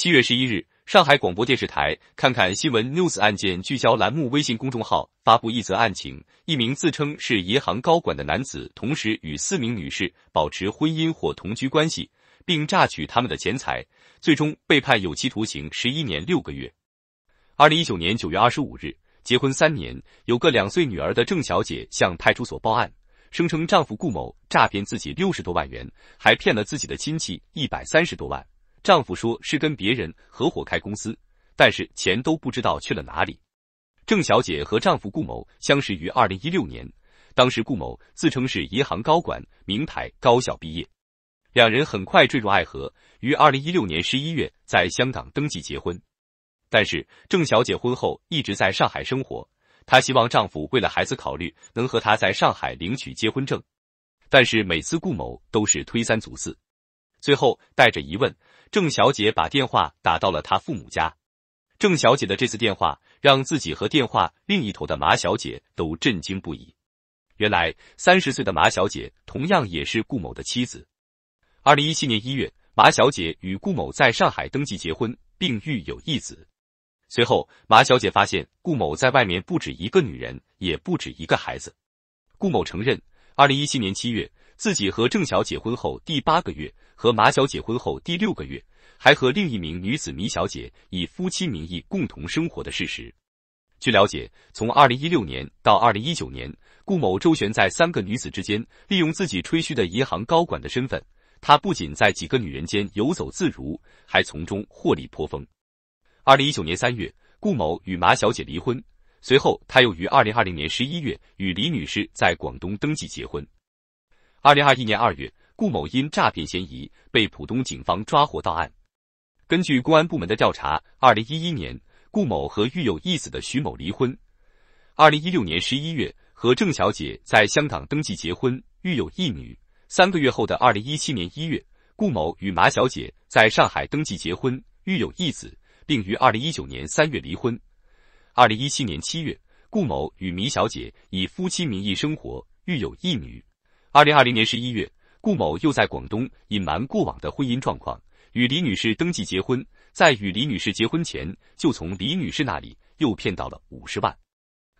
七月十一日，上海广播电视台《看看新闻》News 案件聚焦栏目微信公众号发布一则案情：一名自称是银行高管的男子，同时与四名女士保持婚姻或同居关系，并榨取他们的钱财，最终被判有期徒刑十一年六个月。二零一九年九月二十五日，结婚三年、有个两岁女儿的郑小姐向派出所报案，声称丈夫顾某诈骗自己六十多万元，还骗了自己的亲戚一百三十多万。丈夫说是跟别人合伙开公司，但是钱都不知道去了哪里。郑小姐和丈夫顾某相识于二零一六年，当时顾某自称是银行高管，名牌高校毕业。两人很快坠入爱河，于二零一六年十一月在香港登记结婚。但是郑小姐婚后一直在上海生活，她希望丈夫为了孩子考虑，能和她在上海领取结婚证。但是每次顾某都是推三阻四。最后，带着疑问，郑小姐把电话打到了她父母家。郑小姐的这次电话让自己和电话另一头的马小姐都震惊不已。原来，三十岁的马小姐同样也是顾某的妻子。二零一七年一月，马小姐与顾某在上海登记结婚，并育有一子。随后，马小姐发现顾某在外面不止一个女人，也不止一个孩子。顾某承认，二零一七年七月。自己和郑小姐婚后第八个月，和马小姐婚后第六个月，还和另一名女子米小姐以夫妻名义共同生活的事实。据了解，从二零一六年到二零一九年，顾某周旋在三个女子之间，利用自己吹嘘的银行高管的身份，他不仅在几个女人间游走自如，还从中获利颇丰。二零一九年三月，顾某与马小姐离婚，随后他又于二零二零年十一月与李女士在广东登记结婚。二零二一年二月，顾某因诈骗嫌疑被浦东警方抓获到案。根据公安部门的调查，二零一一年，顾某和育有一子的徐某离婚；二零一六年十一月，和郑小姐在香港登记结婚，育有一女；三个月后的二零一七年一月，顾某与马小姐在上海登记结婚，育有一子，并于二零一九年三月离婚；二零一七年七月，顾某与米小姐以夫妻名义生活，育有一女。二零二零年十一月，顾某又在广东隐瞒过往的婚姻状况，与李女士登记结婚。在与李女士结婚前，就从李女士那里又骗到了五十万。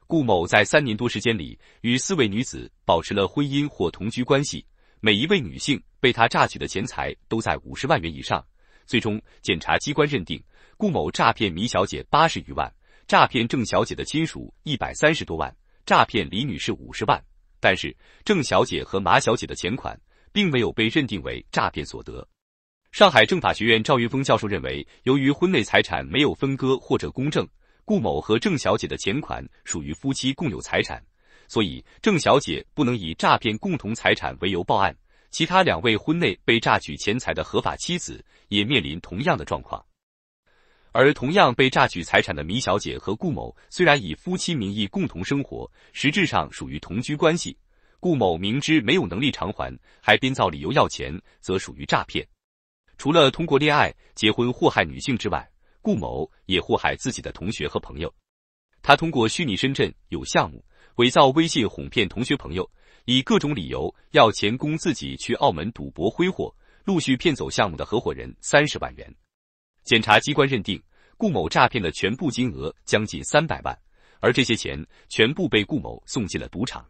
顾某在三年多时间里，与四位女子保持了婚姻或同居关系，每一位女性被他诈取的钱财都在五十万元以上。最终，检察机关认定顾某诈骗米小姐八十余万，诈骗郑小姐的亲属一百三十多万，诈骗李女士五十万。但是郑小姐和马小姐的钱款并没有被认定为诈骗所得。上海政法学院赵云峰教授认为，由于婚内财产没有分割或者公证，顾某和郑小姐的钱款属于夫妻共有财产，所以郑小姐不能以诈骗共同财产为由报案。其他两位婚内被诈取钱财的合法妻子也面临同样的状况。而同样被榨取财产的米小姐和顾某，虽然以夫妻名义共同生活，实质上属于同居关系。顾某明知没有能力偿还，还编造理由要钱，则属于诈骗。除了通过恋爱、结婚祸害女性之外，顾某也祸害自己的同学和朋友。他通过虚拟深圳有项目，伪造微信哄骗同学朋友，以各种理由要钱供自己去澳门赌博挥霍，陆续骗走项目的合伙人三十万元。检察机关认定，顾某诈骗的全部金额将近三百万，而这些钱全部被顾某送进了赌场。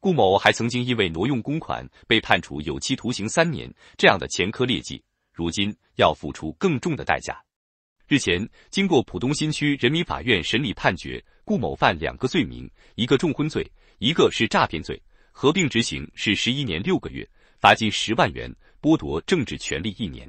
顾某还曾经因为挪用公款被判处有期徒刑三年，这样的前科劣迹，如今要付出更重的代价。日前，经过浦东新区人民法院审理判决，顾某犯两个罪名，一个重婚罪，一个是诈骗罪，合并执行是十一年六个月，罚金十万元，剥夺政治权利一年。